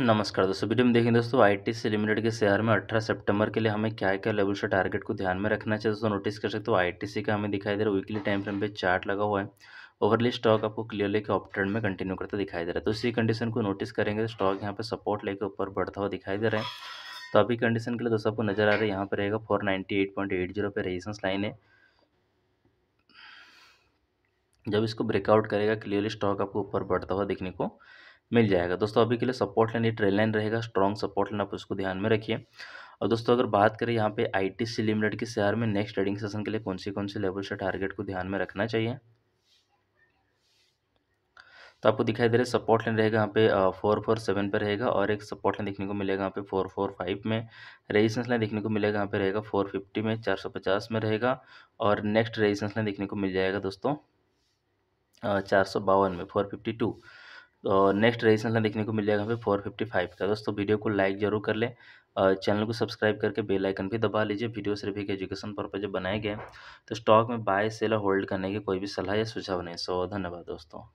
नमस्कार दोस्तों वीडियो में देखेंगे दोस्तों टी सी लिमिटेड के शेयर में 18 सितंबर के लिए हमें क्या क्या लेवल से टारगेट को ध्यान में रखना चाहिए दोस्तों नोटिस कर सकते हो आईटीसी का हमें दिखाई दे रहा है वीकली टाइम फ्रेम पे चार्ट लगा हुआ है ओवरली स्टॉक आपको क्लियरली के ऑफ ट्रेंड में कंटिन्यू करता दिखाई दे रहा है तो इसी कंडीशन को नोटिस करेंगे तो स्टॉक यहाँ पर सपोर्ट लेकर ऊपर बढ़ता हुआ दिखाई दे रहा है तो अभी कंडीशन के लिए दोस्तों आपको नजर आ रहा है यहाँ पर रहेगा four ninety eight point eight zero पे रेजिस्टेंस लाइन है जब इसको ब्रेकआउट करेगा क्लियरली स्टॉक आपको ऊपर बढ़ता हुआ दिखने को मिल जाएगा दोस्तों अभी के लिए सपोर्ट लाइन ये ट्रेल लाइन रहेगा स्ट्रॉन्ग सपोर्ट लाइन आप उसको ध्यान में रखिए और दोस्तों अगर बात करें यहाँ पे आई टी सी लिमिटेड के शेयर में नेक्स्ट ट्रेडिंग सेशन के लिए कौन से कौन से लेवल से टारगेट को ध्यान में रखना चाहिए तो आपको दिखाई दे रहा है सपोर्ट लाइन रहेगा यहाँ पे फोर फोर सेवन पर रहेगा और एक सपोर्ट लाइन देखने को मिलेगा यहाँ पे फोर फोर फाइव में रेजिस्टेंस लाइन देखने को मिलेगा यहाँ पे रहेगा फोर फिफ्टी में चार सौ पचास में रहेगा और नेक्स्ट रेजिस्टेंस लाइन देखने को मिल जाएगा दोस्तों चार सौ बावन में फोर फिफ्टी टू और नेक्स्ट रजिस्ट्रेशन देखने को मिल जाएगा हमें फोर फिफ्टी फाइव का दोस्तों वीडियो को लाइक जरूर कर लें और चैनल को सब्सक्राइब करके बेल आइकन भी दबा लीजिए वीडियो सिर्फ एक एजुकेशन पर्पज बनाए गए तो स्टॉक में बाय सेल और होल्ड करने की कोई भी सलाह या सुझाव नहीं सो धन्यवाद दोस्तों